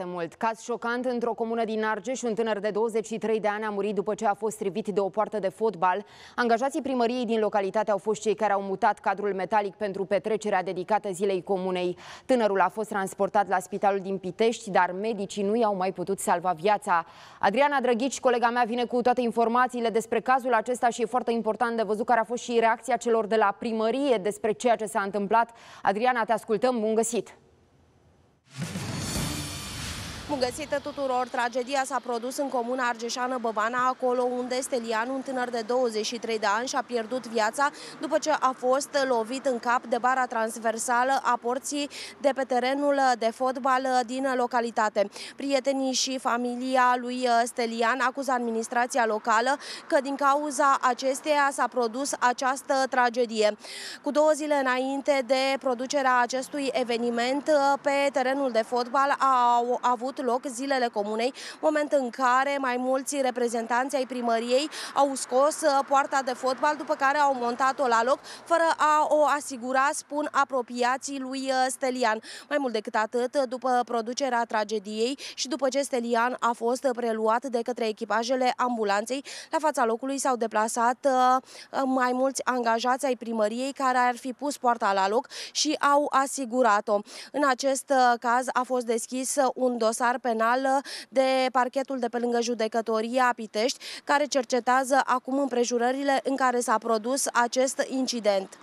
foarte mult. Caz șocant, într-o comună din Argeș, un tânăr de 23 de ani a murit după ce a fost strivit de o poartă de fotbal. Angajații primăriei din localitate au fost cei care au mutat cadrul metalic pentru petrecerea dedicată zilei comunei. Tânărul a fost transportat la spitalul din Pitești, dar medicii nu i-au mai putut salva viața. Adriana Drăghici, colega mea, vine cu toate informațiile despre cazul acesta și e foarte important de văzut care a fost și reacția celor de la primărie despre ceea ce s-a întâmplat. Adriana, te ascultăm, bun găsit! you Bun găsit tuturor! Tragedia s-a produs în comuna Argeșană Băvana, acolo unde Stelian, un tânăr de 23 de ani, și-a pierdut viața după ce a fost lovit în cap de bara transversală a porții de pe terenul de fotbal din localitate. Prietenii și familia lui Stelian acuză administrația locală că din cauza acesteia s-a produs această tragedie. Cu două zile înainte de producerea acestui eveniment, pe terenul de fotbal au avut avut loc zilele comunei, moment în care mai mulți reprezentanți ai primăriei au scos uh, poarta de fotbal, după care au montat-o la loc, fără a o asigura, spun apropiații lui uh, Stelian. Mai mult decât atât, după producerea tragediei și după ce Stelian a fost preluat de către echipajele ambulanței, la fața locului s-au deplasat uh, mai mulți angajați ai primăriei care ar fi pus poarta la loc și au asigurat-o. În acest caz a fost deschis un dosar dosar penal de parchetul de pe lângă judecătoria Pitești, care cercetează acum împrejurările în care s-a produs acest incident.